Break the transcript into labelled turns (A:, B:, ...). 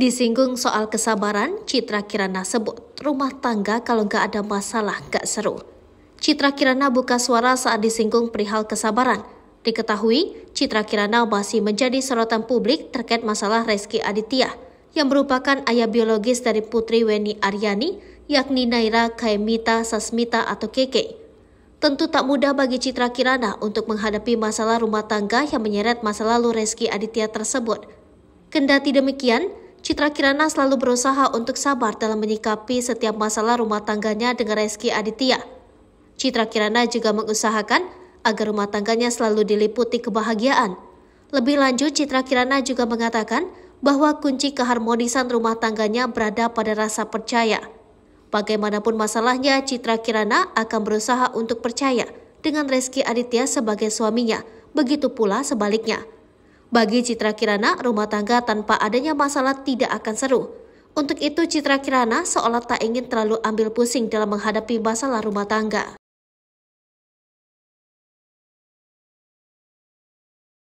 A: Disinggung soal kesabaran, Citra Kirana sebut rumah tangga kalau nggak ada masalah nggak seru. Citra Kirana buka suara saat disinggung perihal kesabaran. Diketahui, Citra Kirana masih menjadi sorotan publik terkait masalah Reski Aditya, yang merupakan ayah biologis dari putri Weni Aryani, yakni Naira Kaimita Sasmita atau KK. Tentu tak mudah bagi Citra Kirana untuk menghadapi masalah rumah tangga yang menyeret masa lalu Reski Aditya tersebut. Kendati demikian, Citra Kirana selalu berusaha untuk sabar dalam menyikapi setiap masalah rumah tangganya dengan Reski Aditya. Citra Kirana juga mengusahakan agar rumah tangganya selalu diliputi kebahagiaan. Lebih lanjut, Citra Kirana juga mengatakan bahwa kunci keharmonisan rumah tangganya berada pada rasa percaya. Bagaimanapun masalahnya, Citra Kirana akan berusaha untuk percaya dengan Reski Aditya sebagai suaminya, begitu pula sebaliknya. Bagi Citra Kirana, rumah tangga tanpa adanya masalah tidak akan seru. Untuk itu Citra Kirana seolah tak ingin terlalu ambil pusing dalam menghadapi
B: masalah rumah tangga.